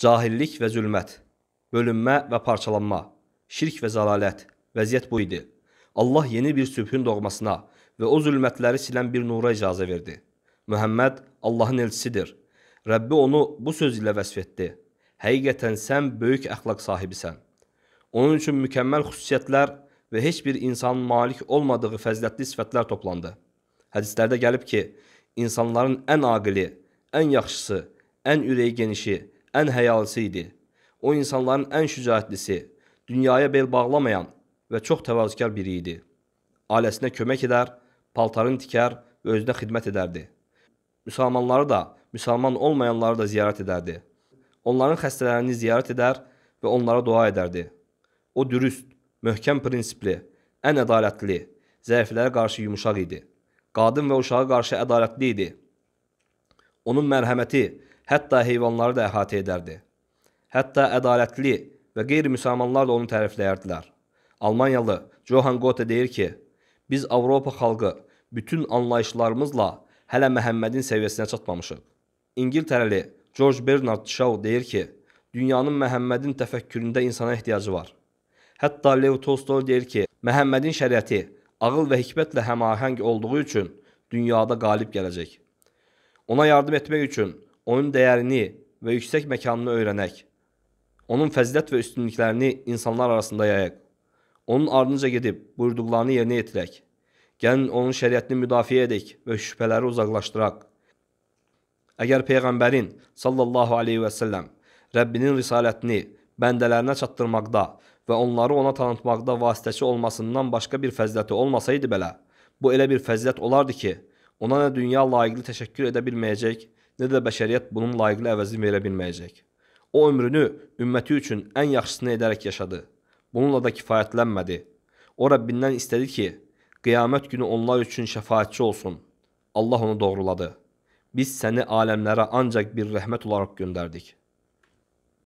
cahillik və zülmət, bölünmə və parçalanma, şirk və zalalət. Vəziyyət bu idi. Allah yeni bir sübhün doğmasına və o zülmətləri silən bir nura icazə verdi. Məhəmməd Allahın elçisidir. Rəbbi onu bu söz ilə vəsf etdi. Həqiqətən sən böyük əxlaq sahibisən. Onun üçün mükəmməl xüsusiyyətlər və heç bir insanın malik olmadığı fəzilətli sifətlər toplandı. Hədislərdə gəlib ki, insanların ən aqili, ən yaxşısı, ən ürəyi genişi, ən həyalisi idi. O insanların ən şücaətlisi, dünyaya bel bağlamayan və çox təvazökar biri idi. Ailəsinə kömək edər, paltarını tikər və özünə xidmət edərdi. Müsəlmanları da, müsəlman olmayanları da ziyarət edərdi. Onların xəstələrini ziyarət edər və onlara dua edərdi. O dürüst, möhkəm prinsipli, ən ədalətli, zəiflərə qarşı yumşaq idi. Qadın və uşağa qarşı ədalətli idi. Onun mərhəməti, hətta heyvanları da əhatə edərdi. Hətta ədalətli və qeyri-müsəlmanlar da onu tərifləyərdilər. Almanyalı Johan Goethe deyir ki, biz Avropa xalqı bütün anlayışlarımızla hələ Məhəmmədin səviyyəsinə çatmamışıq. İngiltərəli George Bernard Shaw deyir ki, dünyanın Məhəmmədin təfəkküründə insana ehtiyacı var. Hətta Lev Tolstoy deyir ki, Məhəmmədin şəriəti ağıl və hikmətlə həmahəng olduğu üçün dünyada qalib gələcək. Ona yardım etmək üçün onun dəyərini və yüksək məkanını öyrənək. Onun fəzilət və üstünlüklərini insanlar arasında yayaq. Onun ardınca gedib buyurduqlarını yerinə yetirək. Gəlin onun şəriətini müdafiə edək və şübhələri uzaqlaşdıraq. Əgər Peyğəmbərin sallallahu aleyhi və səlləm Rəbbinin risalətini bəndələrinə çatdırmaqda və onları ona tanıtmaqda vasitəçi olmasından başqa bir fəziləti olmasaydı belə, bu elə bir fəzilət olardı ki, ona nə dünya layiqli təşəkkür edə bilməyəcək, nə də bəşəriyyət bunun layiqli əvəzini verə bilməyəcək. O ömrünü ümməti üçün ən yaxşısını edərək yaşadı. Bununla da kifayətlənmədi. O Rəbbindən istədi ki, qiyamət günü onlar üçün şəfaətçi olsun. Allah onu doğruladı. Biz səni aləmlərə ancaq bir rəhmət olaraq göndərdik.